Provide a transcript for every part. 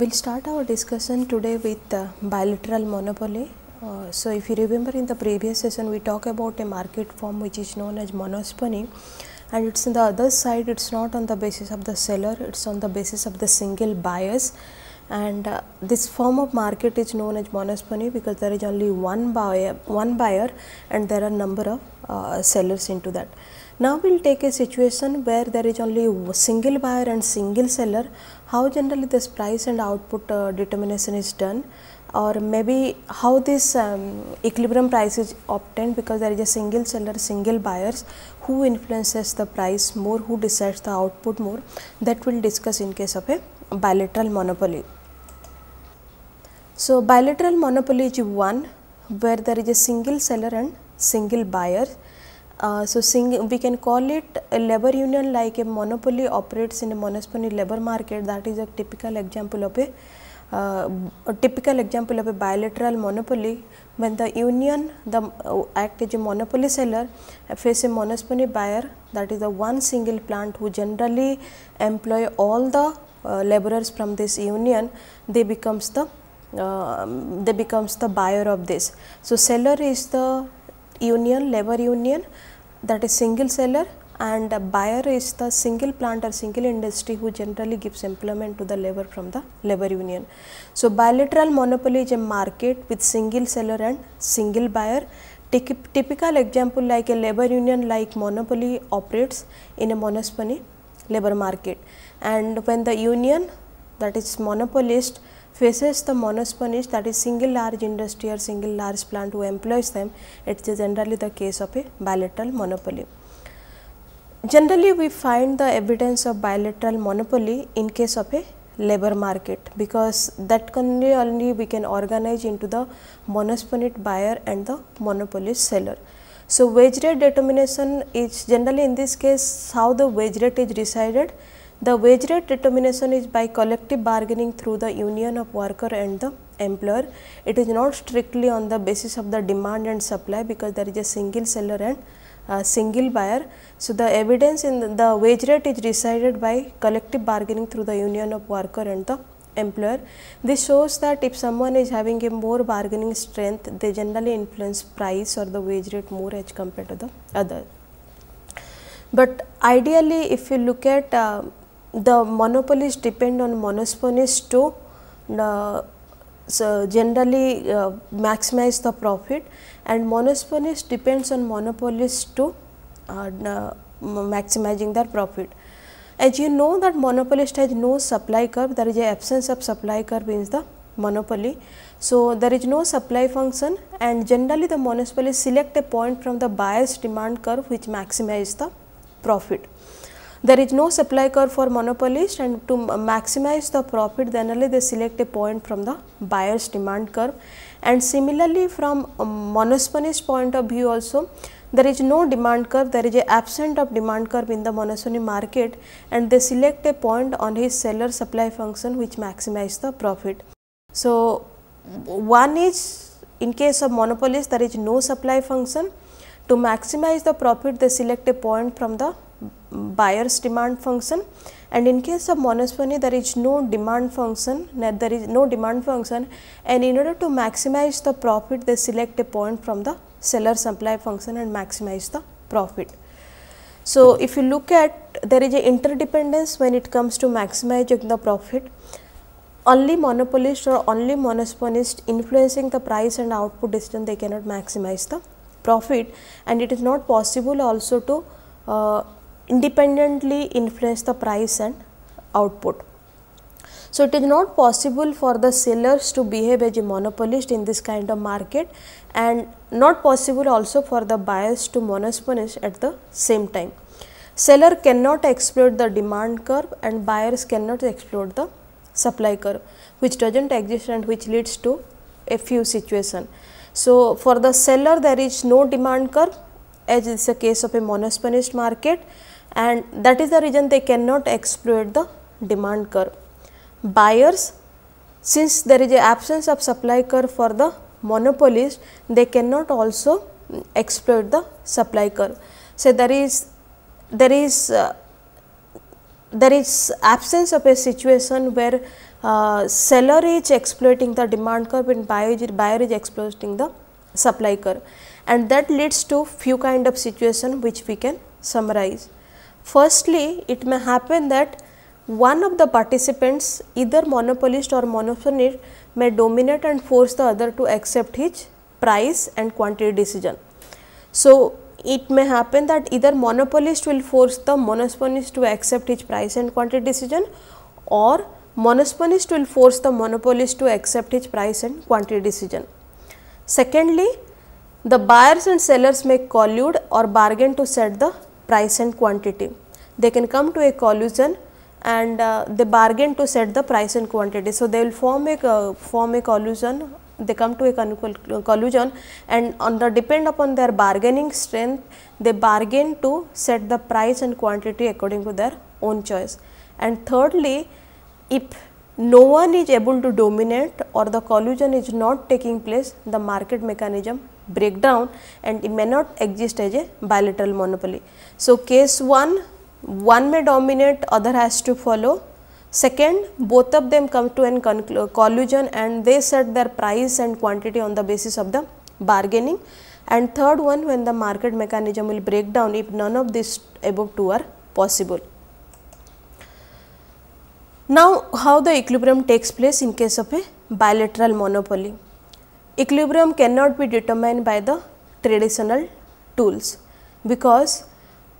We'll start our discussion today with uh, bilateral monopoly. Uh, so, if you remember in the previous session, we talked about a market form which is known as monospony and it's on the other side, it's not on the basis of the seller, it's on the basis of the single buyers and uh, this form of market is known as monospony because there is only one buyer, one buyer and there are number of uh, sellers into that. Now, we will take a situation where there is only single buyer and single seller how generally this price and output uh, determination is done or maybe how this um, equilibrium price is obtained because there is a single seller single buyers who influences the price more who decides the output more that we'll discuss in case of a bilateral monopoly so bilateral monopoly is one where there is a single seller and single buyer uh, so sing, we can call it a labor union like a monopoly operates in a monopoly labor market that is a typical example of a, uh, a typical example of a bilateral monopoly when the union the uh, act as a monopoly seller face a monopoly buyer that is the one single plant who generally employ all the uh, laborers from this union they becomes the uh, they becomes the buyer of this so seller is the union, labor union that is single seller and buyer is the single plant or single industry who generally gives employment to the labor from the labor union. So, bilateral monopoly is a market with single seller and single buyer. typical example like a labor union like monopoly operates in a monospony labor market and when the union that is monopolist faces the monosponish that is single large industry or single large plant who employs them, it is generally the case of a bilateral monopoly. Generally, we find the evidence of bilateral monopoly in case of a labor market because that only only we can organize into the monosponic buyer and the monopolist seller. So, wage rate determination is generally in this case how the wage rate is decided the wage rate determination is by collective bargaining through the union of worker and the employer. It is not strictly on the basis of the demand and supply because there is a single seller and uh, single buyer. So, the evidence in the, the wage rate is decided by collective bargaining through the union of worker and the employer. This shows that if someone is having a more bargaining strength, they generally influence price or the wage rate more as compared to the other. But ideally, if you look at uh, the monopolies depend on monosponists to uh, so generally uh, maximize the profit and monosponists depends on monopolists to uh, uh, maximizing their profit. As you know that monopolist has no supply curve, there is a absence of supply curve in the monopoly. So, there is no supply function and generally the monopolist select a point from the bias demand curve which maximize the profit there is no supply curve for monopolist and to maximize the profit generally they select a point from the buyer's demand curve and similarly from um, monopolist point of view also there is no demand curve there is a absent of demand curve in the monopsony market and they select a point on his seller supply function which maximize the profit. So, one is in case of monopolist there is no supply function to maximize the profit they select a point from the buyer's demand function and in case of monospony there is no demand function there is no demand function and in order to maximize the profit they select a point from the seller supply function and maximize the profit. So, if you look at there is a interdependence when it comes to maximizing the profit only monopolist or only monopolist influencing the price and output distance they cannot maximize the profit and it is not possible also to uh, independently influence the price and output. So it is not possible for the sellers to behave as a monopolist in this kind of market and not possible also for the buyers to monopolist at the same time. Seller cannot exploit the demand curve and buyers cannot exploit the supply curve which does not exist and which leads to a few situation. So for the seller there is no demand curve as is the case of a monopolist market and that is the reason they cannot exploit the demand curve. Buyers since there is a absence of supply curve for the monopolist they cannot also exploit the supply curve. So, there is there is uh, there is absence of a situation where uh, seller is exploiting the demand curve and buyer, buyer is exploiting the supply curve and that leads to few kind of situation which we can summarize. Firstly, it may happen that one of the participants either monopolist or monophonist may dominate and force the other to accept his price and quantity decision. So, it may happen that either monopolist will force the monophonist to accept his price and quantity decision or monophonist will force the monopolist to accept his price and quantity decision. Secondly, the buyers and sellers may collude or bargain to set the price and quantity. They can come to a collusion and uh, they bargain to set the price and quantity. So, they will form a uh, form a collusion they come to a collusion and on the depend upon their bargaining strength they bargain to set the price and quantity according to their own choice. And thirdly, if no one is able to dominate or the collusion is not taking place, the market mechanism break down and it may not exist as a bilateral monopoly. So, case 1, one may dominate, other has to follow. Second, both of them come to an collusion and they set their price and quantity on the basis of the bargaining. And third one, when the market mechanism will break down if none of these above two are possible. Now, how the equilibrium takes place in case of a bilateral monopoly equilibrium cannot be determined by the traditional tools because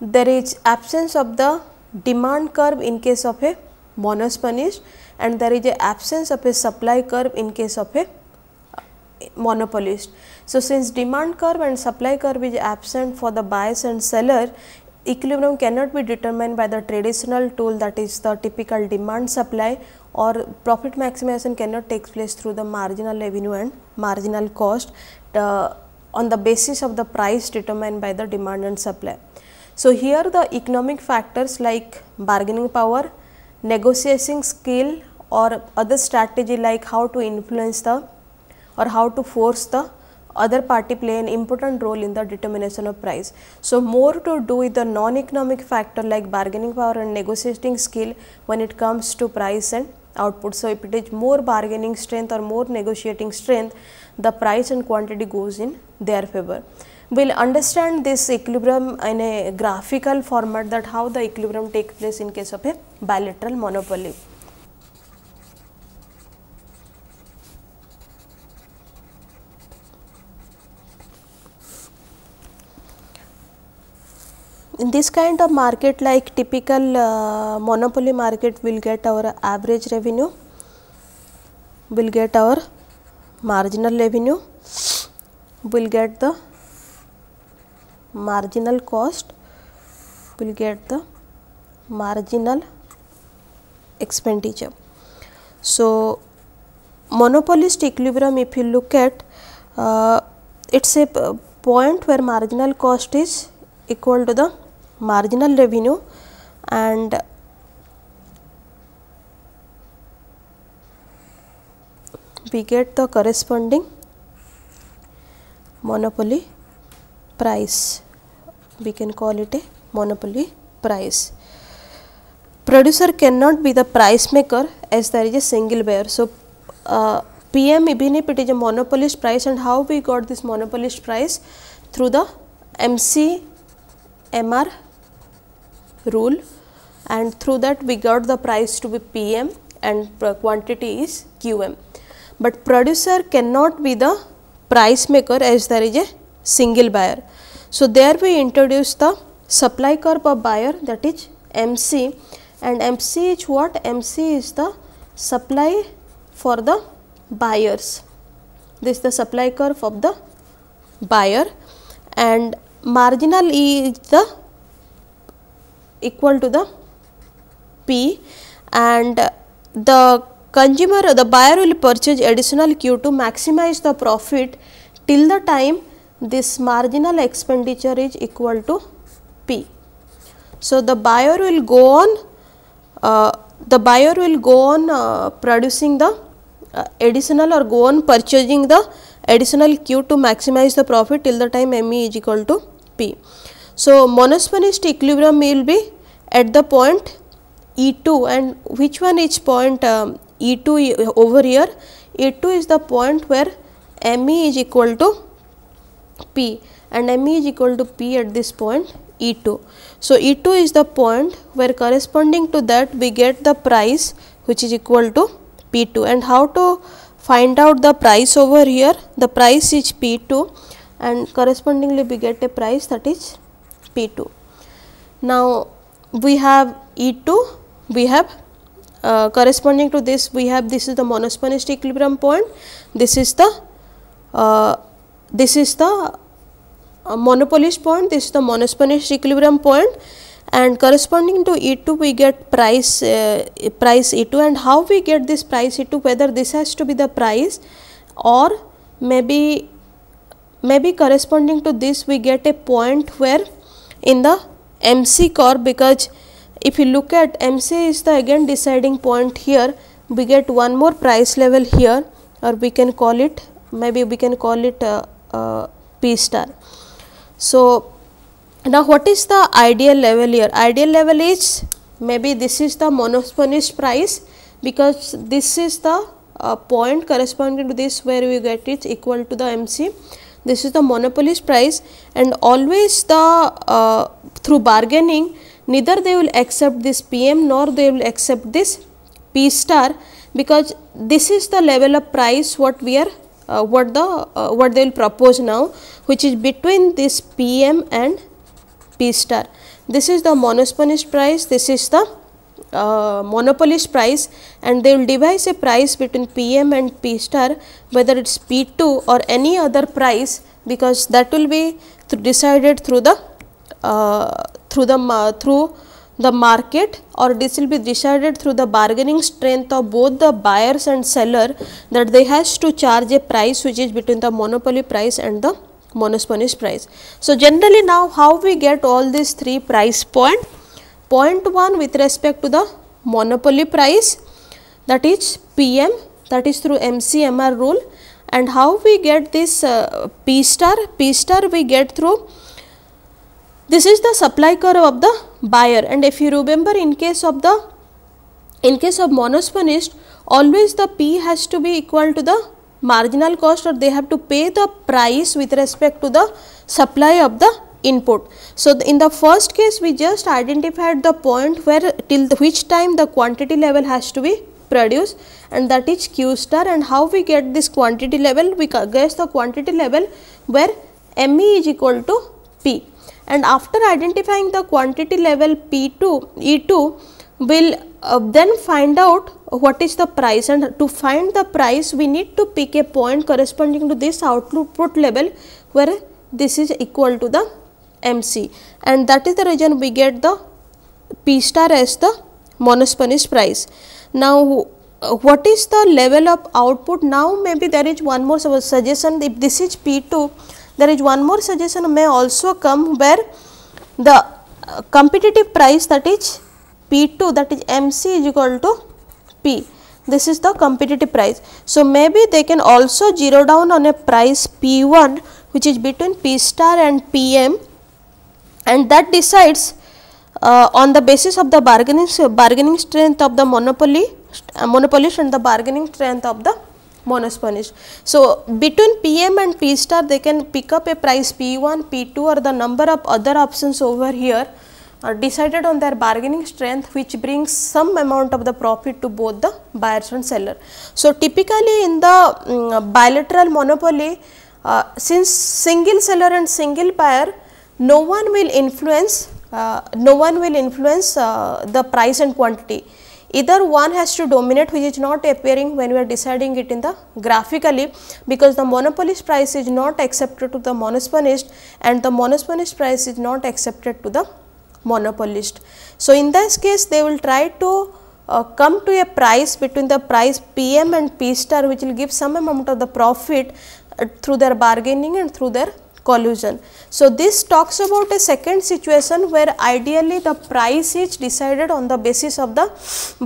there is absence of the demand curve in case of a monosponish and there is a absence of a supply curve in case of a monopolist. So, since demand curve and supply curve is absent for the buyers and seller, equilibrium cannot be determined by the traditional tool that is the typical demand supply or profit maximization cannot take place through the marginal revenue and marginal cost uh, on the basis of the price determined by the demand and supply. So, here the economic factors like bargaining power, negotiating skill or other strategy like how to influence the or how to force the other party play an important role in the determination of price. So, more to do with the non-economic factor like bargaining power and negotiating skill when it comes to price and output. So, if it is more bargaining strength or more negotiating strength, the price and quantity goes in their favor. We will understand this equilibrium in a graphical format that how the equilibrium takes place in case of a bilateral monopoly. in this kind of market like typical uh, monopoly market we will get our average revenue, we will get our marginal revenue, we will get the marginal cost, we will get the marginal expenditure. So, monopolist equilibrium if you look at uh, it is a point where marginal cost is equal to the marginal revenue and we get the corresponding monopoly price. We can call it a monopoly price. Producer cannot be the price maker as there is a single buyer. So, uh, PM even if it is a monopolist price and how we got this monopolist price through the MC MR rule and through that we got the price to be Pm and quantity is Qm. But producer cannot be the price maker as there is a single buyer. So, there we introduce the supply curve of buyer that is MC and MC is what? MC is the supply for the buyers. This is the supply curve of the buyer and marginal is the equal to the P and the consumer or the buyer will purchase additional Q to maximize the profit till the time this marginal expenditure is equal to P. So, the buyer will go on uh, the buyer will go on uh, producing the uh, additional or go on purchasing the additional Q to maximize the profit till the time ME is equal to P. So, monospanist equilibrium will be at the point E2 and which one is point um, E2 over here? E2 is the point where ME is equal to P and ME is equal to P at this point E2. So, E2 is the point where corresponding to that we get the price which is equal to P2 and how to find out the price over here the price is P2 and correspondingly we get a price that is P 2. Now, we have E 2, we have uh, corresponding to this we have this is the monospanist equilibrium point, this is the uh, this is the uh, monopolist point, this is the monospanist equilibrium point and corresponding to E2 we get price uh, price E2 and how we get this price E2 whether this has to be the price or maybe maybe corresponding to this we get a point where in the MC curve, because if you look at MC is the again deciding point here we get one more price level here or we can call it maybe we can call it uh, uh, P star. So, now what is the ideal level here? Ideal level is maybe this is the monopolist price because this is the uh, point corresponding to this where we get it equal to the MC this is the monopolist price and always the uh, through bargaining neither they will accept this pm nor they will accept this p star because this is the level of price what we are uh, what the uh, what they will propose now which is between this pm and p star this is the monopolist price this is the uh, monopolist price and they will devise a price between PM and P star whether it is P2 or any other price because that will be th decided through the uh, through the uh, through the market or this will be decided through the bargaining strength of both the buyers and seller that they has to charge a price which is between the monopoly price and the monopolist price. So, generally now how we get all these three price point 0.1 with respect to the monopoly price that is PM that is through MCMR rule and how we get this uh, P star, P star we get through this is the supply curve of the buyer and if you remember in case of the in case of monospinist always the P has to be equal to the marginal cost or they have to pay the price with respect to the supply of the input. So, the, in the first case we just identified the point where till which time the quantity level has to be produced and that is q star and how we get this quantity level we guess the quantity level where ME is equal to P and after identifying the quantity level P2 E2 will uh, then find out what is the price and to find the price we need to pick a point corresponding to this output level where this is equal to the MC and that is the reason we get the P star as the monospanish price. Now uh, what is the level of output now maybe there is one more suggestion if this is P2 there is one more suggestion may also come where the uh, competitive price that is P2 that is MC is equal to P this is the competitive price. So, maybe they can also zero down on a price P1 which is between P star and PM and that decides uh, on the basis of the bargaining bargaining strength of the monopoly uh, monopolist and the bargaining strength of the monopolist. So, between PM and P star they can pick up a price P1, P2 or the number of other options over here are decided on their bargaining strength which brings some amount of the profit to both the buyers and seller. So, typically in the um, bilateral monopoly uh, since single seller and single buyer no one will influence uh, no one will influence uh, the price and quantity either one has to dominate which is not appearing when we are deciding it in the graphically because the monopolist price is not accepted to the monopolist and the monopolist price is not accepted to the monopolist. So, in this case they will try to uh, come to a price between the price PM and P star which will give some amount of the profit uh, through their bargaining and through their collusion. So, this talks about a second situation where ideally the price is decided on the basis of the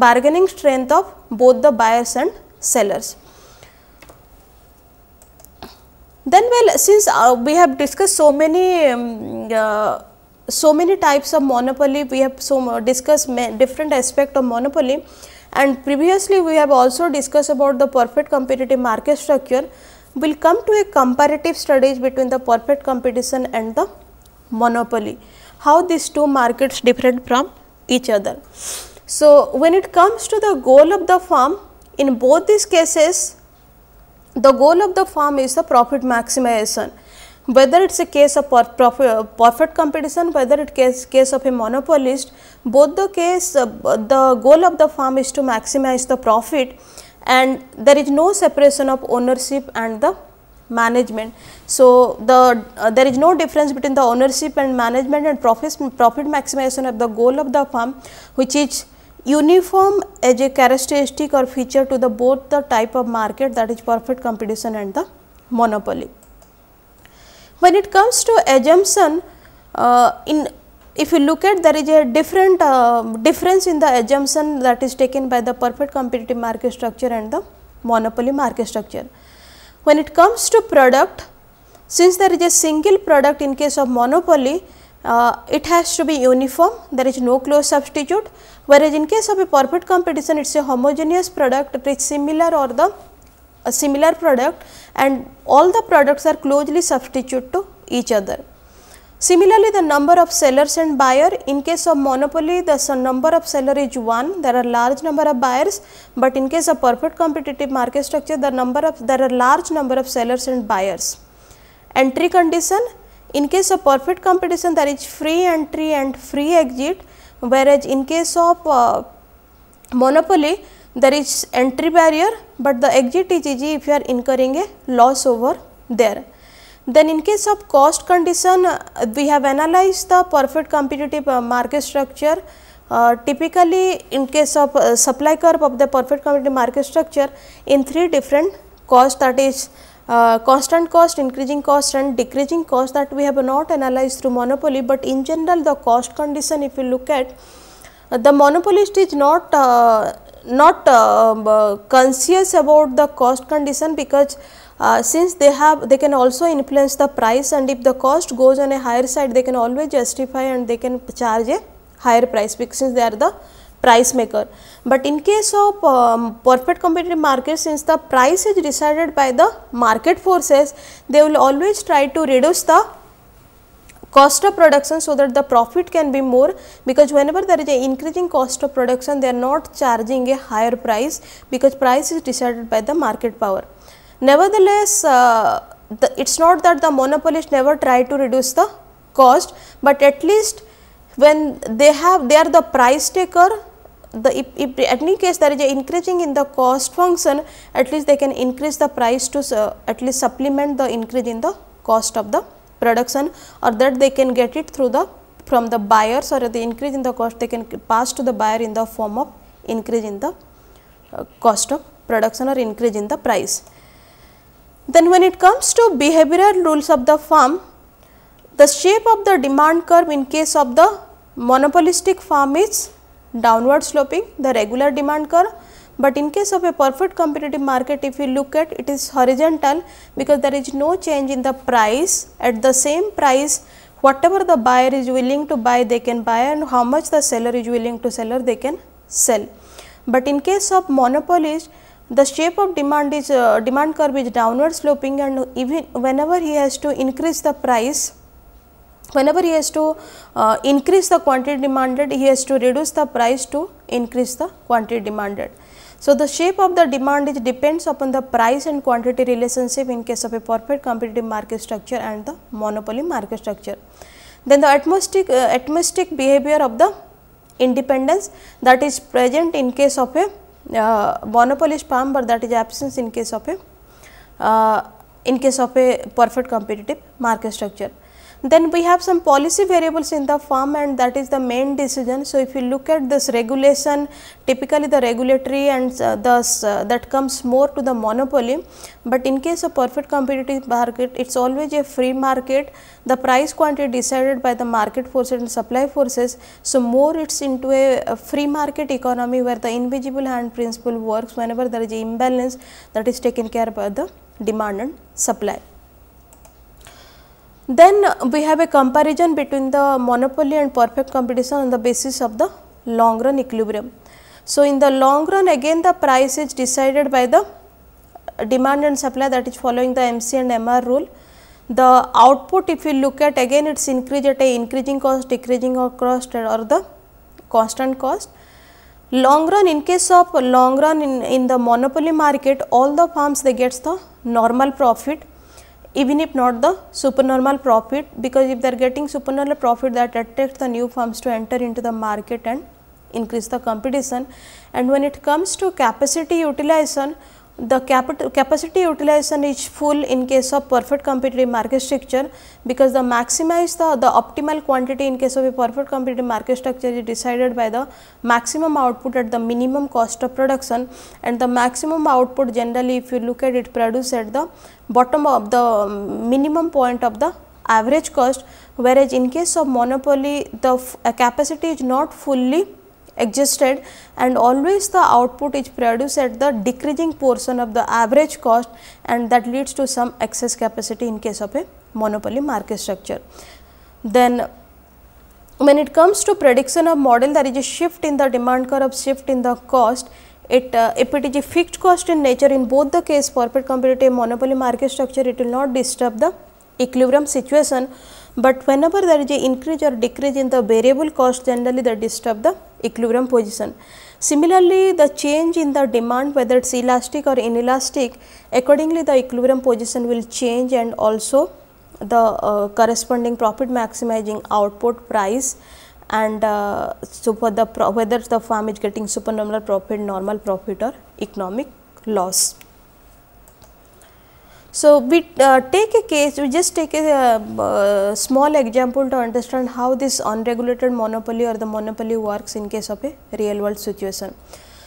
bargaining strength of both the buyers and sellers. Then well since uh, we have discussed so many um, uh, so many types of monopoly, we have so uh, discussed different aspect of monopoly and previously we have also discussed about the perfect competitive market structure we will come to a comparative studies between the perfect competition and the monopoly, how these two markets different from each other. So, when it comes to the goal of the firm, in both these cases, the goal of the firm is the profit maximization. Whether it is a case of perfect competition, whether it is a case of a monopolist, both the case, uh, the goal of the firm is to maximize the profit and there is no separation of ownership and the management. So, the uh, there is no difference between the ownership and management and profit, profit maximization of the goal of the firm which is uniform as a characteristic or feature to the both the type of market that is perfect competition and the monopoly. When it comes to assumption uh, in if you look at there is a different uh, difference in the assumption that is taken by the perfect competitive market structure and the monopoly market structure. When it comes to product, since there is a single product in case of monopoly, uh, it has to be uniform, there is no close substitute, whereas in case of a perfect competition, it is a homogeneous product, it is similar or the similar product and all the products are closely substitute to each other. Similarly, the number of sellers and buyer, in case of monopoly, the number of seller is 1, there are large number of buyers, but in case of perfect competitive market structure, the number of, there are large number of sellers and buyers. Entry condition, in case of perfect competition, there is free entry and free exit, whereas in case of uh, monopoly, there is entry barrier, but the exit is easy if you are incurring a loss over there. Then in case of cost condition, uh, we have analyzed the perfect competitive uh, market structure. Uh, typically, in case of uh, supply curve of the perfect competitive market structure in three different cost that is uh, constant cost, increasing cost and decreasing cost that we have not analyzed through monopoly, but in general the cost condition if you look at uh, the monopolist is not not um, conscious about the cost condition because uh, since they have they can also influence the price and if the cost goes on a higher side they can always justify and they can charge a higher price because since they are the price maker. But in case of um, perfect competitive market since the price is decided by the market forces they will always try to reduce the cost of production so that the profit can be more because whenever there is a increasing cost of production they are not charging a higher price because price is decided by the market power. Nevertheless, uh, the, it is not that the monopolist never try to reduce the cost, but at least when they have they are the price taker the if, if any case there is a increasing in the cost function at least they can increase the price to uh, at least supplement the increase in the cost of the production or that they can get it through the from the buyers or the increase in the cost they can pass to the buyer in the form of increase in the uh, cost of production or increase in the price. Then when it comes to behavioral rules of the firm, the shape of the demand curve in case of the monopolistic firm is downward sloping, the regular demand curve. But in case of a perfect competitive market, if you look at it is horizontal because there is no change in the price. At the same price, whatever the buyer is willing to buy, they can buy and how much the seller is willing to seller, they can sell. But in case of monopolist, the shape of demand is uh, demand curve is downward sloping and even whenever he has to increase the price whenever he has to uh, increase the quantity demanded he has to reduce the price to increase the quantity demanded. So, the shape of the demand is depends upon the price and quantity relationship in case of a perfect competitive market structure and the monopoly market structure. Then the atmospheric, uh, atmospheric behavior of the independence that is present in case of a monopolist firm बर that is absence in case of a in case of a perfect competitive market structure Then we have some policy variables in the firm and that is the main decision. So, if you look at this regulation typically the regulatory and uh, thus uh, that comes more to the monopoly, but in case of perfect competitive market it is always a free market the price quantity decided by the market forces and supply forces. So, more it is into a, a free market economy where the invisible hand principle works whenever there is imbalance that is taken care by the demand and supply. Then we have a comparison between the monopoly and perfect competition on the basis of the long run equilibrium. So, in the long run again the price is decided by the demand and supply that is following the MC and MR rule. The output if you look at again it is increased at a increasing cost, decreasing cost or the constant cost. Long run in case of long run in, in the monopoly market all the firms they get the normal profit even if not the supernormal profit because if they are getting supernormal profit that attracts the new firms to enter into the market and increase the competition and when it comes to capacity utilization the capacity utilization is full in case of perfect competitive market structure because the maximize the, the optimal quantity in case of a perfect competitive market structure is decided by the maximum output at the minimum cost of production and the maximum output generally if you look at it produced at the bottom of the minimum point of the average cost whereas in case of monopoly the capacity is not fully adjusted and always the output is produced at the decreasing portion of the average cost and that leads to some excess capacity in case of a monopoly market structure. Then when it comes to prediction of model there is a shift in the demand curve, shift in the cost it uh, if it is a fixed cost in nature in both the case perfect competitive monopoly market structure it will not disturb the equilibrium situation but whenever there is a increase or decrease in the variable cost generally that disturb the equilibrium position. Similarly, the change in the demand whether it is elastic or inelastic accordingly the equilibrium position will change and also the uh, corresponding profit maximizing output price and uh, so for the whether the farm is getting supernormal profit, normal profit or economic loss. So, we uh, take a case, we just take a uh, uh, small example to understand how this unregulated monopoly or the monopoly works in case of a real world situation.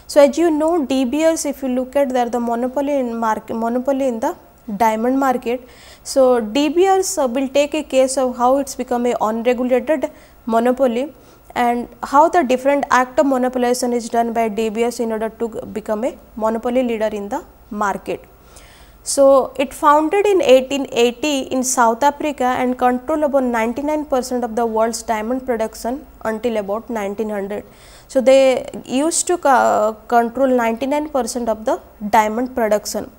So, as you know DBRs, if you look at there the monopoly in market, monopoly in the diamond market. So, DBRs uh, will take a case of how it's become a unregulated monopoly and how the different act of monopolization is done by DBRs in order to become a monopoly leader in the market. So, it founded in 1880 in South Africa and controlled about 99 percent of the world's diamond production until about 1900. So, they used to uh, control 99 percent of the diamond production.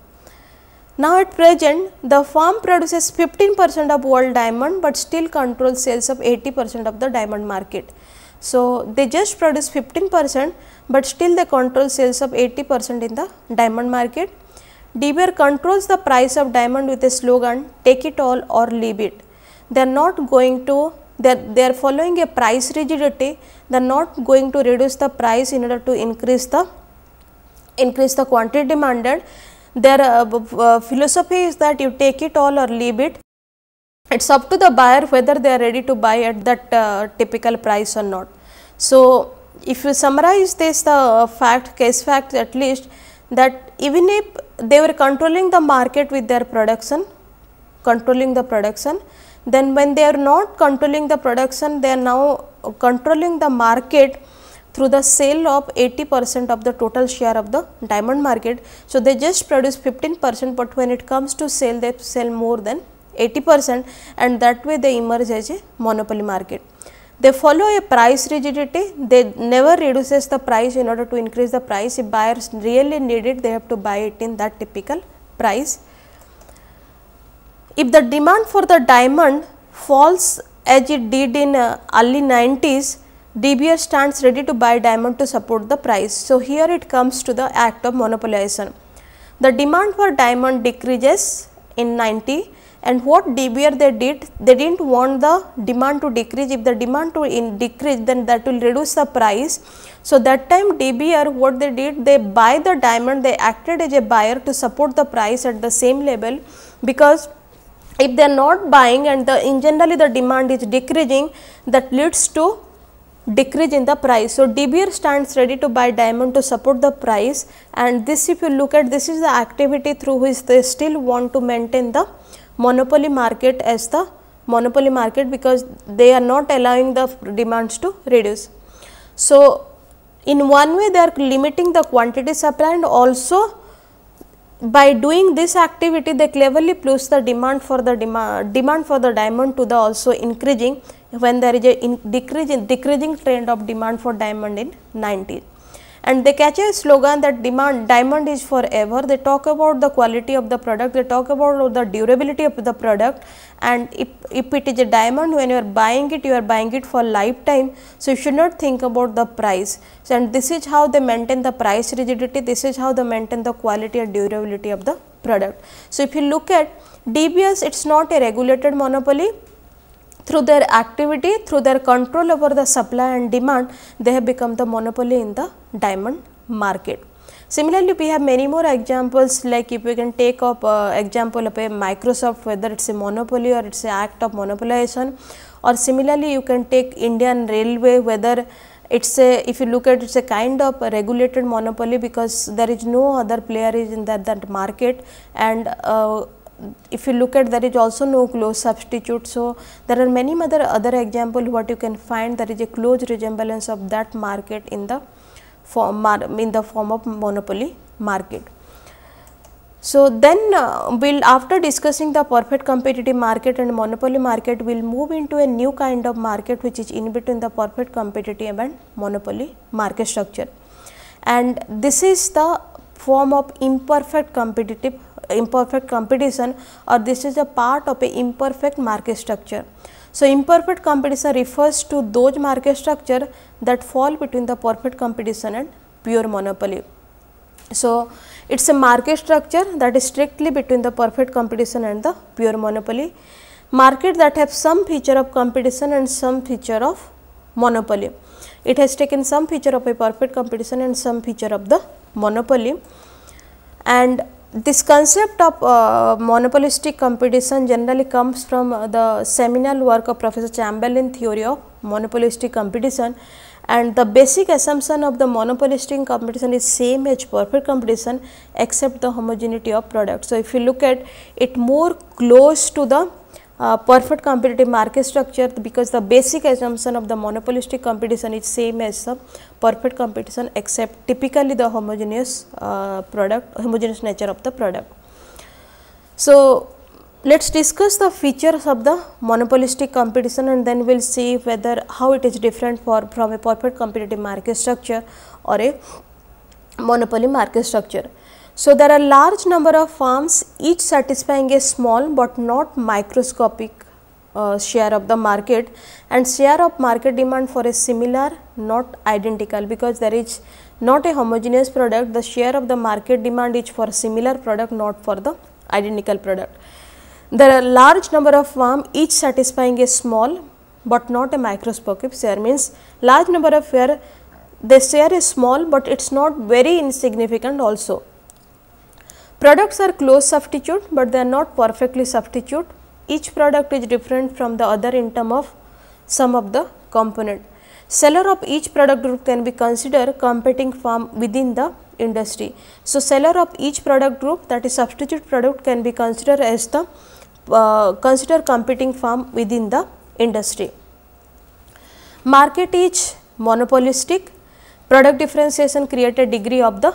Now, at present the firm produces 15 percent of world diamond, but still controls sales of 80 percent of the diamond market. So, they just produce 15 percent, but still they control sales of 80 percent in the diamond market De Beer controls the price of diamond with a slogan, take it all or leave it. They are not going to, they are, following a price rigidity, they are not going to reduce the price in order to increase the, increase the quantity demanded. Their uh, uh, philosophy is that you take it all or leave it. It is up to the buyer whether they are ready to buy at that uh, typical price or not. So, if you summarize this the uh, fact case fact at least that even if they were controlling the market with their production, controlling the production, then when they are not controlling the production, they are now controlling the market through the sale of 80 percent of the total share of the diamond market. So, they just produce 15 percent, but when it comes to sale, they sell more than 80 percent and that way they emerge as a monopoly market. They follow a price rigidity, they never reduces the price in order to increase the price. If buyers really need it, they have to buy it in that typical price. If the demand for the diamond falls as it did in uh, early 90s, DBS stands ready to buy diamond to support the price. So, here it comes to the act of monopolization. The demand for diamond decreases in 90 and what DBR they did, they did not want the demand to decrease. If the demand to decrease, then that will reduce the price. So, that time DBR what they did, they buy the diamond, they acted as a buyer to support the price at the same level because if they are not buying and the in generally the demand is decreasing, that leads to decrease in the price. So, DBR stands ready to buy diamond to support the price and this if you look at this is the activity through which they still want to maintain the monopoly market as the monopoly market because they are not allowing the demands to reduce. So, in one way they are limiting the quantity supply and also by doing this activity they cleverly push the demand for the demand, demand for the diamond to the also increasing when there is a in decreasing, decreasing trend of demand for diamond in 19 and they catch a slogan that demand diamond is forever they talk about the quality of the product they talk about the durability of the product and if, if it is a diamond when you are buying it you are buying it for lifetime so you should not think about the price so and this is how they maintain the price rigidity this is how they maintain the quality and durability of the product so if you look at DBS it's not a regulated monopoly through their activity, through their control over the supply and demand, they have become the monopoly in the diamond market. Similarly, we have many more examples like if we can take up uh, example of a Microsoft whether it is a monopoly or it is an act of monopolization or similarly you can take Indian railway whether it's a if you look at it's a kind of a regulated monopoly because there is no other player is in that that market and uh, if you look at there is also no close substitute. So, there are many other, other example what you can find there is a close resemblance of that market in the form in the form of monopoly market. So, then uh, we will after discussing the perfect competitive market and monopoly market we will move into a new kind of market which is in between the perfect competitive and monopoly market structure and this is the form of imperfect competitive imperfect competition or this is a part of a imperfect market structure. So, imperfect competition refers to those market structure that fall between the perfect competition and pure monopoly. So, it is a market structure that is strictly between the perfect competition and the pure monopoly, market that have some feature of competition and some feature of monopoly. It has taken some feature of a perfect competition and some feature of the monopoly and this concept of uh, monopolistic competition generally comes from uh, the seminal work of Professor Chamberlain theory of monopolistic competition and the basic assumption of the monopolistic competition is same as perfect competition except the homogeneity of product. So, if you look at it more close to the uh, perfect competitive market structure because the basic assumption of the monopolistic competition is same as the perfect competition except typically the homogeneous uh, product homogeneous nature of the product. So, let us discuss the features of the monopolistic competition and then we will see whether how it is different for from a perfect competitive market structure or a monopoly market structure. So there are large number of firms each satisfying a small but not microscopic uh, share of the market and share of market demand for a similar not identical because there is not a homogeneous product the share of the market demand is for similar product not for the identical product. There are large number of firms each satisfying a small but not a microscopic share means large number of firms they share is small but it is not very insignificant also Products are close substitute, but they are not perfectly substitute. Each product is different from the other in term of some of the component. Seller of each product group can be considered competing firm within the industry. So, seller of each product group that is substitute product can be considered as the uh, consider competing firm within the industry. Market is monopolistic, product differentiation create a degree of the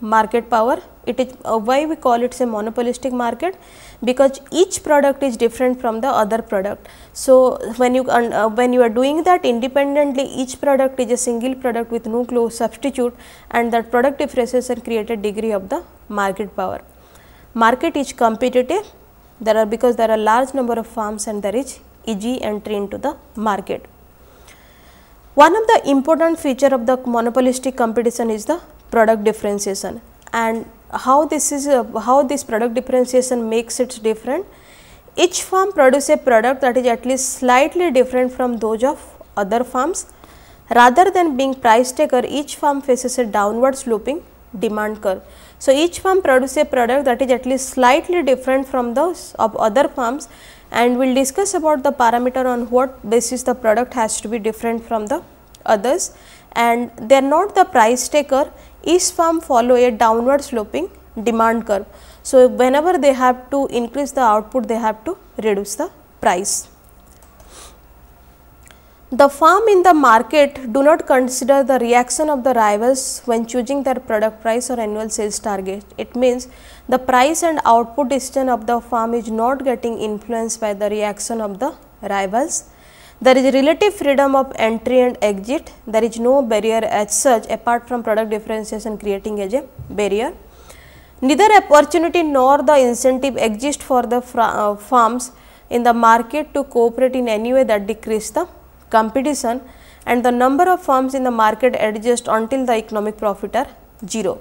market power. It is uh, why we call it a monopolistic market because each product is different from the other product. So, when you uh, when you are doing that independently each product is a single product with no close substitute and that product differentiation created degree of the market power. Market is competitive there are because there are large number of firms and there is easy entry into the market. One of the important feature of the monopolistic competition is the product differentiation and how this is uh, how this product differentiation makes it different each farm produce a product that is at least slightly different from those of other farms rather than being price taker each farm faces a downward sloping demand curve so each farm produce a product that is at least slightly different from those of other farms and we'll discuss about the parameter on what basis the product has to be different from the others and they are not the price taker each firm follow a downward sloping demand curve. So, whenever they have to increase the output, they have to reduce the price. The firm in the market do not consider the reaction of the rivals when choosing their product price or annual sales target. It means the price and output decision of the firm is not getting influenced by the reaction of the rivals there is relative freedom of entry and exit. There is no barrier as such apart from product differentiation creating as a barrier. Neither opportunity nor the incentive exist for the uh, firms in the market to cooperate in any way that decrease the competition and the number of firms in the market adjust until the economic profit are 0.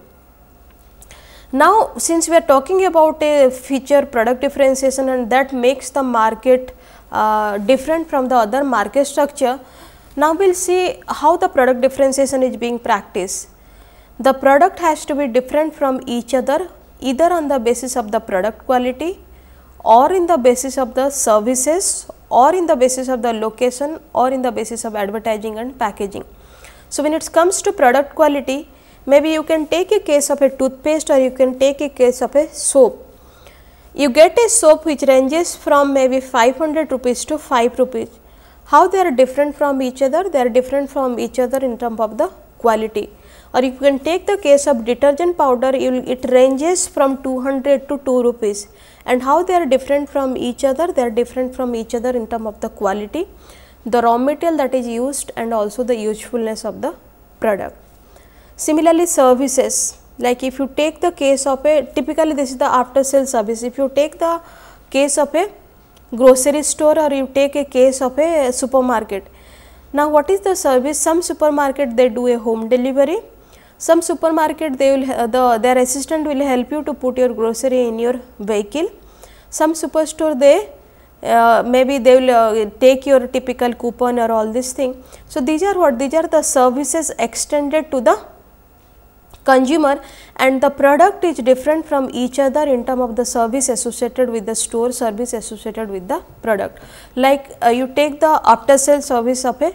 Now, since we are talking about a feature product differentiation and that makes the market uh, different from the other market structure. Now, we will see how the product differentiation is being practiced. The product has to be different from each other either on the basis of the product quality or in the basis of the services or in the basis of the location or in the basis of advertising and packaging. So, when it comes to product quality, maybe you can take a case of a toothpaste or you can take a case of a soap you get a soap which ranges from maybe 500 rupees to 5 rupees. How they are different from each other? They are different from each other in terms of the quality. Or you can take the case of detergent powder, will, it ranges from 200 to 2 rupees. And how they are different from each other? They are different from each other in terms of the quality, the raw material that is used and also the usefulness of the product. Similarly, services like if you take the case of a typically this is the after sale service if you take the case of a grocery store or you take a case of a supermarket now what is the service some supermarket they do a home delivery some supermarket they will uh, the their assistant will help you to put your grocery in your vehicle some superstore they uh, maybe they will uh, take your typical coupon or all this thing. So, these are what these are the services extended to the consumer and the product is different from each other in term of the service associated with the store service associated with the product. Like uh, you take the after sale service of a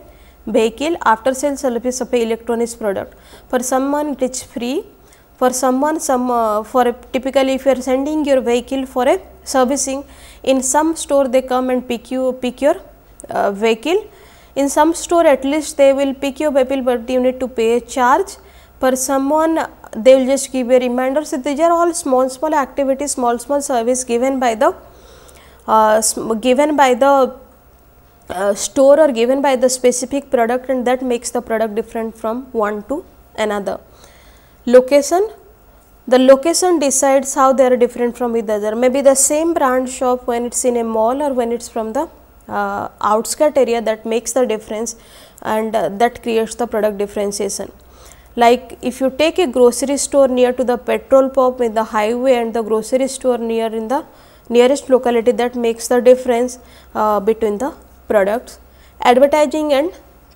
vehicle after sale service of a electronics product. For someone it is free, for someone some uh, for a, typically if you are sending your vehicle for a servicing in some store they come and pick you pick your uh, vehicle. In some store at least they will pick your vehicle but you need to pay a charge for someone they will just give a reminder. So, these are all small small activities, small small service given by the uh, given by the uh, store or given by the specific product and that makes the product different from one to another. Location, the location decides how they are different from each other. Maybe the same brand shop when it's in a mall or when it's from the uh, outskirt area that makes the difference and uh, that creates the product differentiation. Like if you take a grocery store near to the petrol pump in the highway and the grocery store near in the nearest locality that makes the difference uh, between the products. Advertising and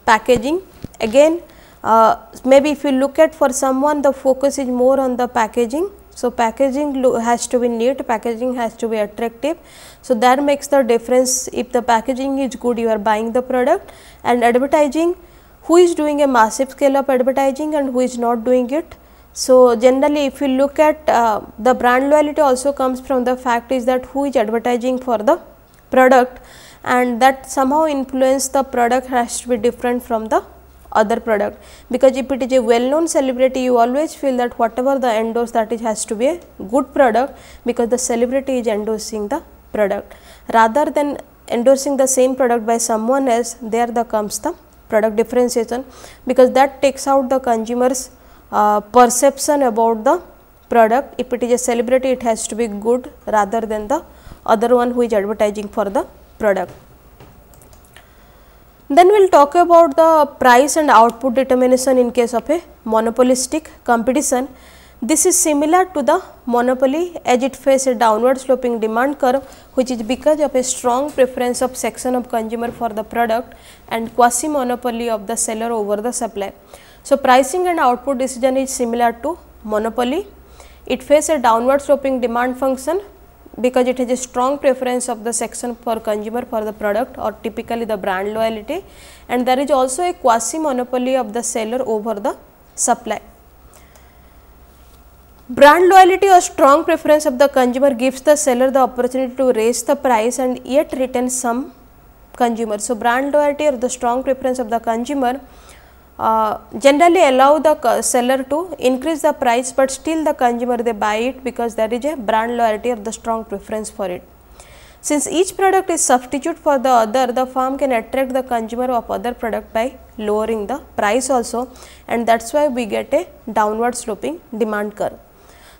packaging again uh, maybe if you look at for someone the focus is more on the packaging. So, packaging has to be neat, packaging has to be attractive. So, that makes the difference if the packaging is good you are buying the product and advertising who is doing a massive scale of advertising and who is not doing it. So, generally if you look at uh, the brand loyalty also comes from the fact is that who is advertising for the product and that somehow influence the product has to be different from the other product because if it is a well known celebrity you always feel that whatever the endorse that is has to be a good product because the celebrity is endorsing the product rather than endorsing the same product by someone else there the comes the product differentiation because that takes out the consumer's uh, perception about the product. If it is a celebrity, it has to be good rather than the other one who is advertising for the product. Then we will talk about the price and output determination in case of a monopolistic competition. This is similar to the monopoly as it faces a downward sloping demand curve which is because of a strong preference of section of consumer for the product and quasi monopoly of the seller over the supply. So, pricing and output decision is similar to monopoly. It faces a downward sloping demand function because it has a strong preference of the section for consumer for the product or typically the brand loyalty and there is also a quasi monopoly of the seller over the supply. Brand loyalty or strong preference of the consumer gives the seller the opportunity to raise the price and yet retain some consumers. So, brand loyalty or the strong preference of the consumer uh, generally allow the seller to increase the price, but still the consumer they buy it because there is a brand loyalty or the strong preference for it. Since each product is substitute for the other, the firm can attract the consumer of other product by lowering the price also and that is why we get a downward sloping demand curve.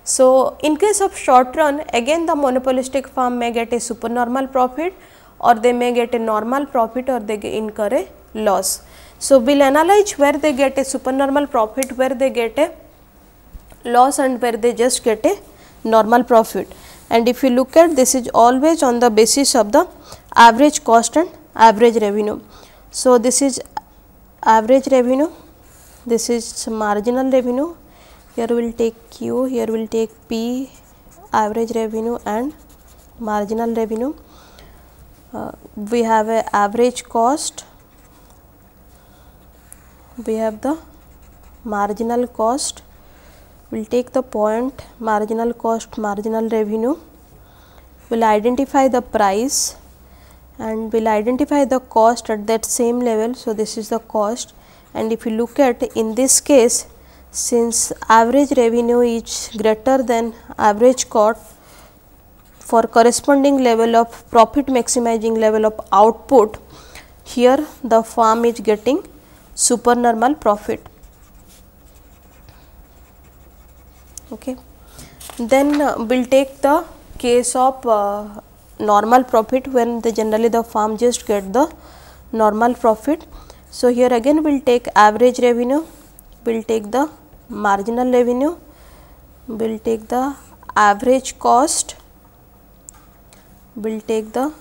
So, in case of short run again the monopolistic firm may get a supernormal profit or they may get a normal profit or they incur a loss. So, we will analyze where they get a supernormal profit, where they get a loss and where they just get a normal profit. And if you look at this is always on the basis of the average cost and average revenue. So, this is average revenue, this is marginal revenue, here we'll take q here we'll take p average revenue and marginal revenue uh, we have a average cost we have the marginal cost we'll take the point marginal cost marginal revenue we'll identify the price and we'll identify the cost at that same level so this is the cost and if you look at in this case since average revenue is greater than average cost for corresponding level of profit maximizing level of output here the firm is getting supernormal profit okay then uh, we'll take the case of uh, normal profit when the generally the firm just get the normal profit so here again we'll take average revenue we'll take the marginal revenue we'll take the average cost we'll take the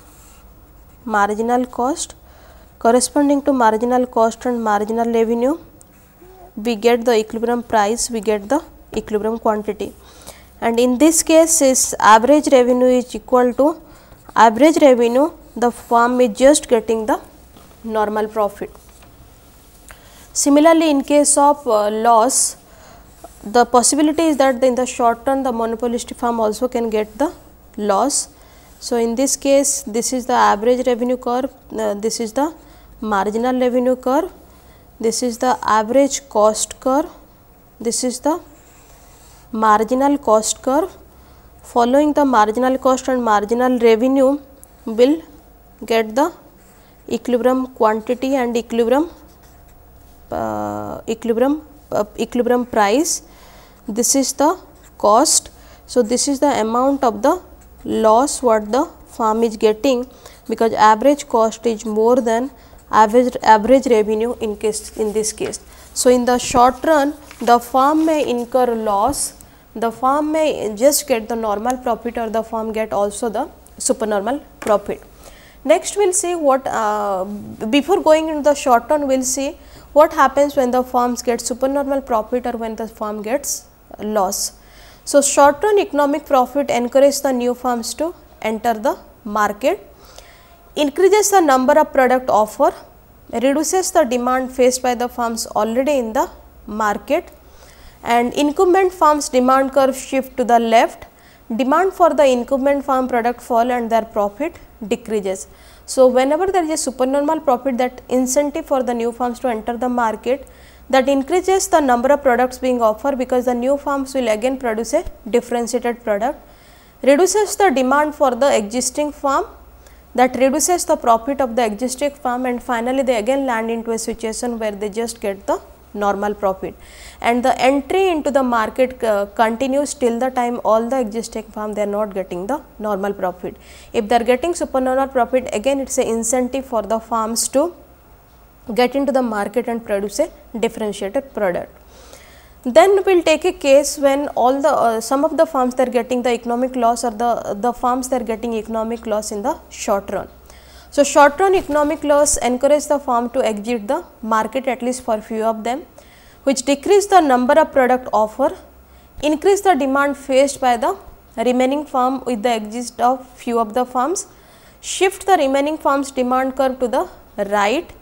marginal cost corresponding to marginal cost and marginal revenue we get the equilibrium price we get the equilibrium quantity and in this case is average revenue is equal to average revenue the firm is just getting the normal profit. Similarly, in case of uh, loss the possibility is that in the short run the monopolistic firm also can get the loss. So, in this case this is the average revenue curve, uh, this is the marginal revenue curve, this is the average cost curve, this is the marginal cost curve. Following the marginal cost and marginal revenue will get the equilibrium quantity and equilibrium uh, equilibrium uh, equilibrium price this is the cost. So, this is the amount of the loss what the farm is getting because average cost is more than average average revenue in case in this case. So, in the short run the farm may incur loss, the farm may just get the normal profit or the farm get also the supernormal profit. Next we will see what uh, before going into the short run we will see what happens when the farms get supernormal profit or when the farm gets loss. So, short run economic profit encourages the new firms to enter the market, increases the number of product offer, reduces the demand faced by the firms already in the market and incumbent firms demand curve shift to the left, demand for the incumbent firm product fall and their profit decreases. So, whenever there is a supernormal profit that incentive for the new firms to enter the market, that increases the number of products being offered because the new firms will again produce a differentiated product, reduces the demand for the existing firm that reduces the profit of the existing firm and finally, they again land into a situation where they just get the normal profit and the entry into the market uh, continues till the time all the existing firm they are not getting the normal profit. If they are getting supernormal profit again it is a incentive for the firms to get into the market and produce a differentiated product. Then we will take a case when all the uh, some of the firms they are getting the economic loss or the, the firms they are getting economic loss in the short run. So, short run economic loss encourage the firm to exit the market at least for few of them which decrease the number of product offer, increase the demand faced by the remaining firm with the exit of few of the farms, shift the remaining farms demand curve to the right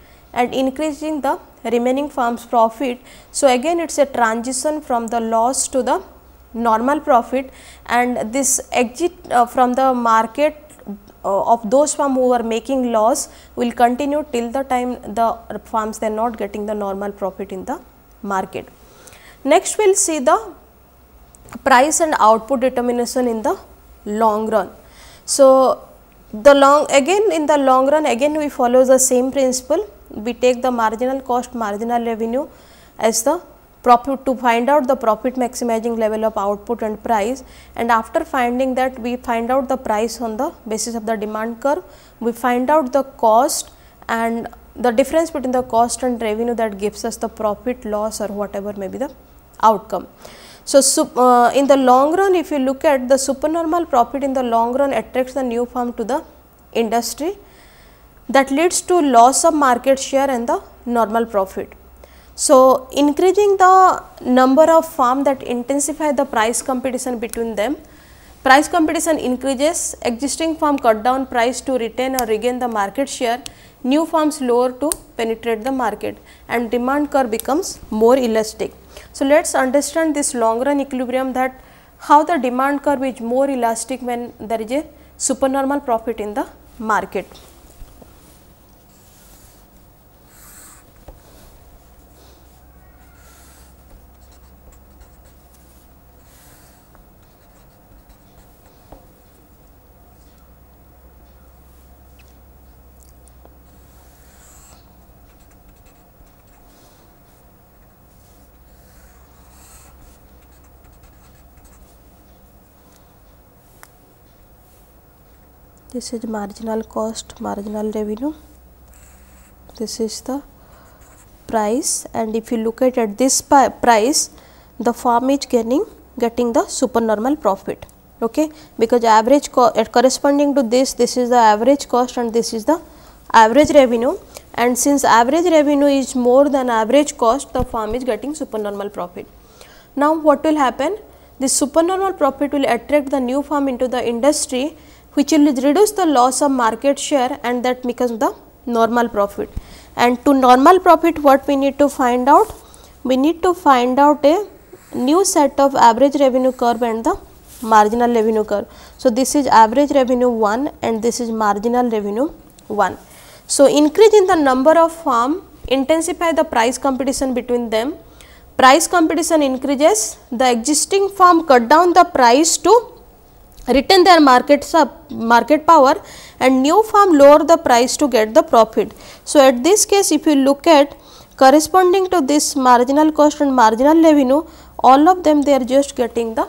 and increasing the remaining firm's profit. So, again it is a transition from the loss to the normal profit and this exit uh, from the market uh, of those firm who are making loss will continue till the time the firms they are not getting the normal profit in the market. Next we will see the price and output determination in the long run. So, the long again in the long run again we follow the same principle we take the marginal cost marginal revenue as the profit to find out the profit maximizing level of output and price and after finding that we find out the price on the basis of the demand curve we find out the cost and the difference between the cost and revenue that gives us the profit loss or whatever may be the outcome. So, uh, in the long run if you look at the supernormal profit in the long run attracts the new firm to the industry that leads to loss of market share and the normal profit. So, increasing the number of firm that intensify the price competition between them, price competition increases, existing firm cut down price to retain or regain the market share, new firms lower to penetrate the market and demand curve becomes more elastic. So, let us understand this long run equilibrium that how the demand curve is more elastic when there is a supernormal profit in the market. this is marginal cost marginal revenue this is the price and if you look at at this price the firm is getting getting the supernormal profit okay because average at corresponding to this this is the average cost and this is the average revenue and since average revenue is more than average cost the firm is getting supernormal profit now what will happen this supernormal profit will attract the new firm into the industry which will reduce the loss of market share and that becomes the normal profit. And to normal profit what we need to find out? We need to find out a new set of average revenue curve and the marginal revenue curve. So, this is average revenue 1 and this is marginal revenue 1. So, increase in the number of farm intensify the price competition between them. Price competition increases, the existing farm cut down the price to return their market sub market power and new firm lower the price to get the profit. So, at this case if you look at corresponding to this marginal cost and marginal revenue all of them they are just getting the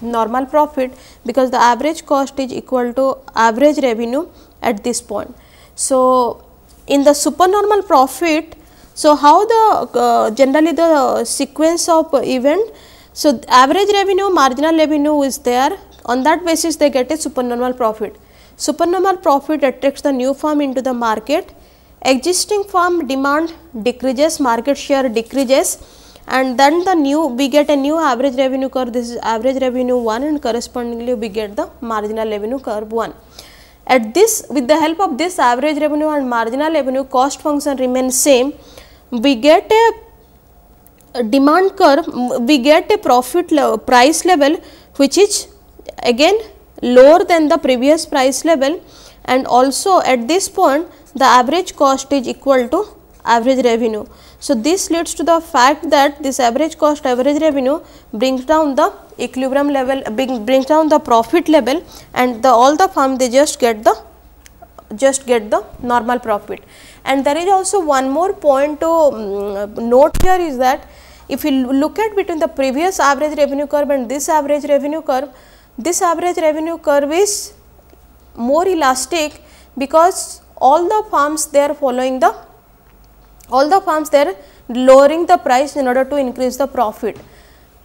normal profit because the average cost is equal to average revenue at this point. So, in the supernormal profit so how the uh, generally the sequence of event so average revenue marginal revenue is there on that basis, they get a supernormal profit. Supernormal profit attracts the new firm into the market. Existing firm demand decreases, market share decreases and then the new we get a new average revenue curve this is average revenue 1 and correspondingly we get the marginal revenue curve 1. At this with the help of this average revenue and marginal revenue cost function remains same we get a, demand curve we get a profit price level which is again lower than the previous price level and also at this point the average cost is equal to average revenue. So, this leads to the fact that this average cost average revenue brings down the equilibrium level brings down the profit level and the all the firm they just get the just get the normal profit. And there is also one more point to um, note here is that if you look at between the previous average revenue curve and this average revenue curve this average revenue curve is more elastic because all the firms they are following the all the firms they are lowering the price in order to increase the profit.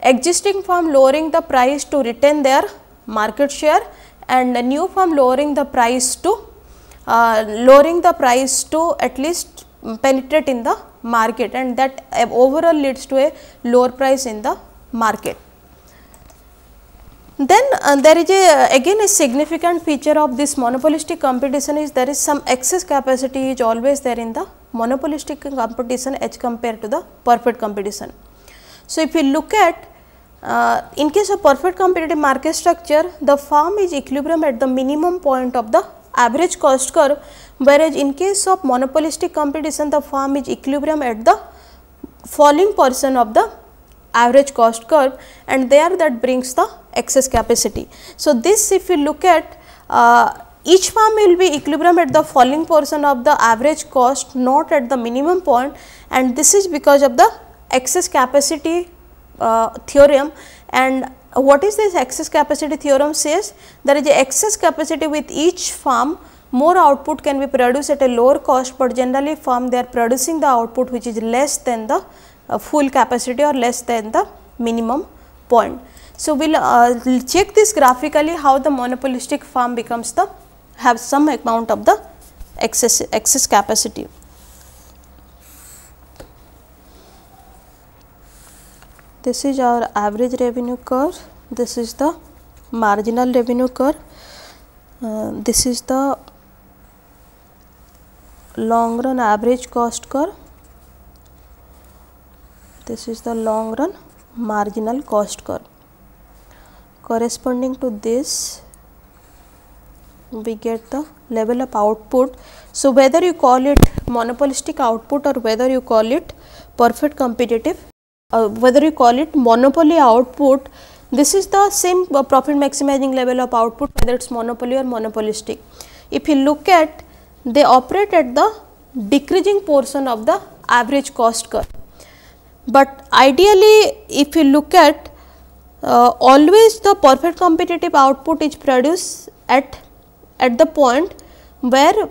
Existing firm lowering the price to retain their market share and new firm lowering the price to uh, lowering the price to at least penetrate in the market and that overall leads to a lower price in the market. Then uh, there is a, again a significant feature of this monopolistic competition is there is some excess capacity is always there in the monopolistic competition as compared to the perfect competition. So, if you look at uh, in case of perfect competitive market structure, the firm is equilibrium at the minimum point of the average cost curve, whereas in case of monopolistic competition, the firm is equilibrium at the falling portion of the average cost curve and there that brings the excess capacity. So, this if you look at uh, each farm will be equilibrium at the falling portion of the average cost not at the minimum point and this is because of the excess capacity uh, theorem and what is this excess capacity theorem says there is a excess capacity with each farm more output can be produced at a lower cost, but generally farm they are producing the output which is less than the a full capacity or less than the minimum point. So, we will uh, check this graphically how the monopolistic firm becomes the have some amount of the excess, excess capacity. This is our average revenue curve, this is the marginal revenue curve, uh, this is the long run average cost curve this is the long run marginal cost curve. Corresponding to this, we get the level of output. So, whether you call it monopolistic output or whether you call it perfect competitive, uh, whether you call it monopoly output, this is the same uh, profit maximizing level of output whether it is monopoly or monopolistic. If you look at they operate at the decreasing portion of the average cost curve. But ideally if you look at uh, always the perfect competitive output is produced at, at the point where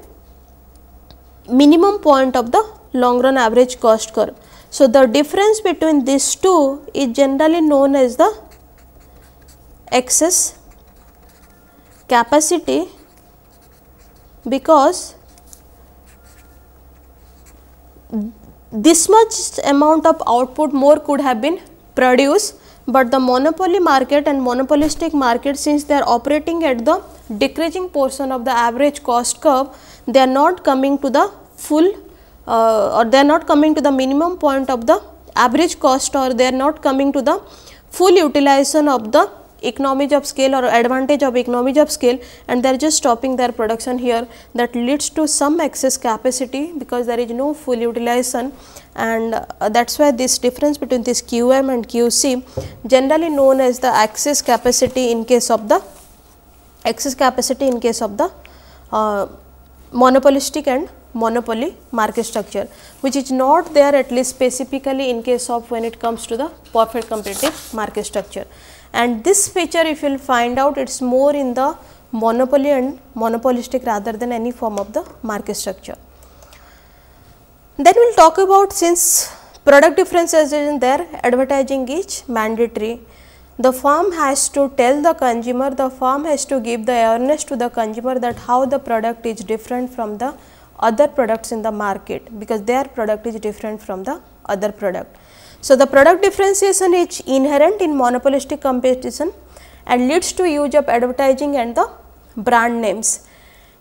minimum point of the long run average cost curve. So, the difference between these two is generally known as the excess capacity because this much amount of output more could have been produced but the monopoly market and monopolistic market since they are operating at the decreasing portion of the average cost curve they are not coming to the full uh, or they are not coming to the minimum point of the average cost or they are not coming to the full utilization of the economies of scale or advantage of economies of scale and they are just stopping their production here that leads to some excess capacity because there is no full utilization and uh, that is why this difference between this QM and QC generally known as the excess capacity in case of the excess capacity in case of the uh, monopolistic and monopoly market structure which is not there at least specifically in case of when it comes to the perfect competitive market structure and this feature if you will find out it is more in the monopoly and monopolistic rather than any form of the market structure. Then we will talk about since product differences is there advertising is mandatory. The firm has to tell the consumer, the firm has to give the awareness to the consumer that how the product is different from the other products in the market because their product is different from the other product. So, the product differentiation is inherent in monopolistic competition and leads to use of advertising and the brand names.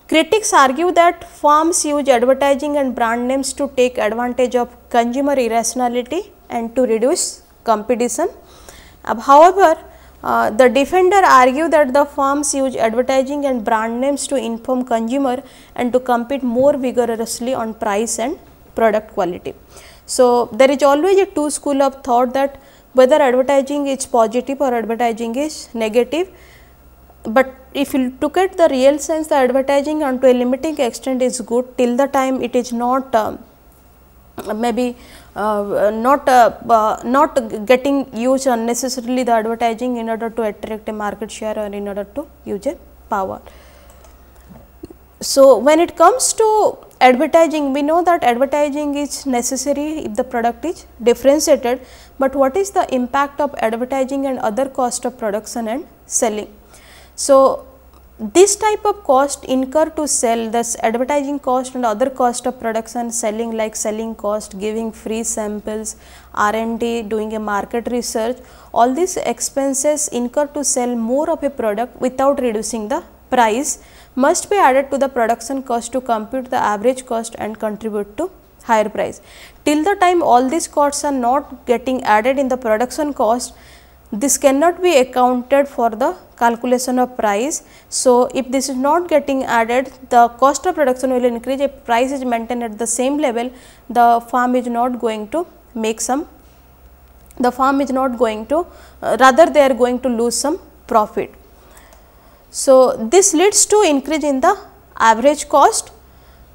Critics argue that firms use advertising and brand names to take advantage of consumer irrationality and to reduce competition. Uh, however, uh, the defender argue that the firms use advertising and brand names to inform consumer and to compete more vigorously on price and product quality. So, there is always a two school of thought that whether advertising is positive or advertising is negative, but if you look at the real sense the advertising unto a limiting extent is good till the time it is not um, maybe uh, not uh, uh, not getting used unnecessarily the advertising in order to attract a market share or in order to use a power. So, when it comes to advertising we know that advertising is necessary if the product is differentiated, but what is the impact of advertising and other cost of production and selling. So, this type of cost incurred to sell this advertising cost and other cost of production selling like selling cost giving free samples r&d doing a market research all these expenses incurred to sell more of a product without reducing the price must be added to the production cost to compute the average cost and contribute to higher price. Till the time all these costs are not getting added in the production cost, this cannot be accounted for the calculation of price. So, if this is not getting added, the cost of production will increase. If price is maintained at the same level, the farm is not going to make some, the farm is not going to, uh, rather they are going to lose some profit. So, this leads to increase in the average cost.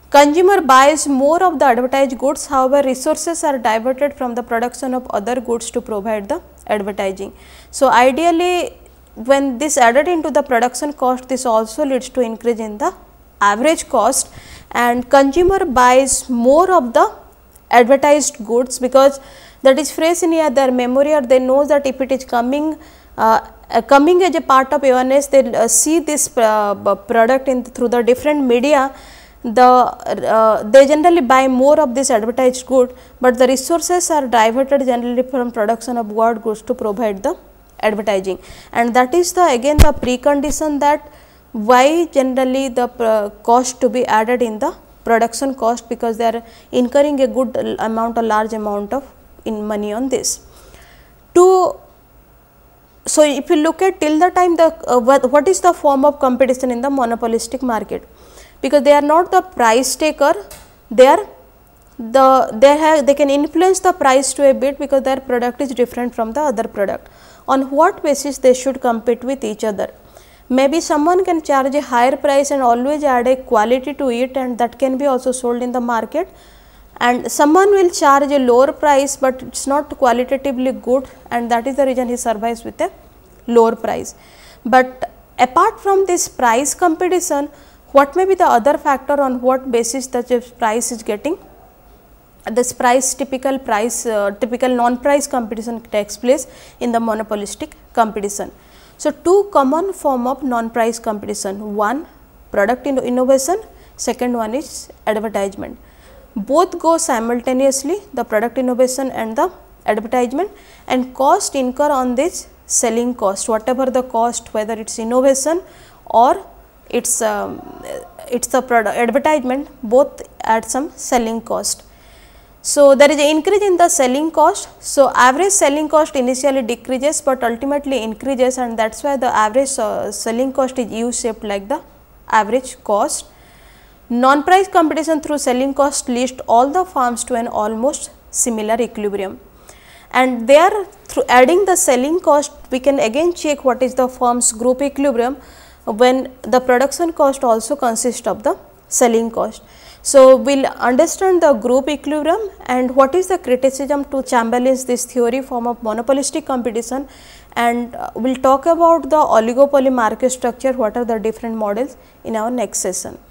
Consumer buys more of the advertised goods, however, resources are diverted from the production of other goods to provide the advertising. So, ideally when this added into the production cost, this also leads to increase in the average cost and consumer buys more of the advertised goods because that is fresh in their memory or they know that if it is coming uh, uh, coming as a part of awareness, they uh, see this product in through the different media the uh, they generally buy more of this advertised good, but the resources are diverted generally from production of what goods to provide the advertising. And that is the again the precondition that why generally the uh, cost to be added in the production cost because they are incurring a good amount a large amount of in money on this. To so, if you look at till the time the uh, what is the form of competition in the monopolistic market because they are not the price taker they are the they have they can influence the price to a bit because their product is different from the other product on what basis they should compete with each other maybe someone can charge a higher price and always add a quality to it and that can be also sold in the market and someone will charge a lower price, but it is not qualitatively good and that is the reason he survives with a lower price. But apart from this price competition, what may be the other factor on what basis the price is getting? This price typical price uh, typical non-price competition takes place in the monopolistic competition. So, two common form of non-price competition, one product innovation, second one is advertisement both go simultaneously the product innovation and the advertisement and cost incur on this selling cost whatever the cost whether it's innovation or it's um, it's the product advertisement both add some selling cost so there is an increase in the selling cost. So average selling cost initially decreases but ultimately increases and that is why the average uh, selling cost is U shaped like the average cost. Non-price competition through selling cost leads all the firms to an almost similar equilibrium. And there through adding the selling cost we can again check what is the firm's group equilibrium when the production cost also consists of the selling cost. So, we will understand the group equilibrium and what is the criticism to Chamberlain's this theory form of monopolistic competition and uh, we will talk about the oligopoly market structure what are the different models in our next session.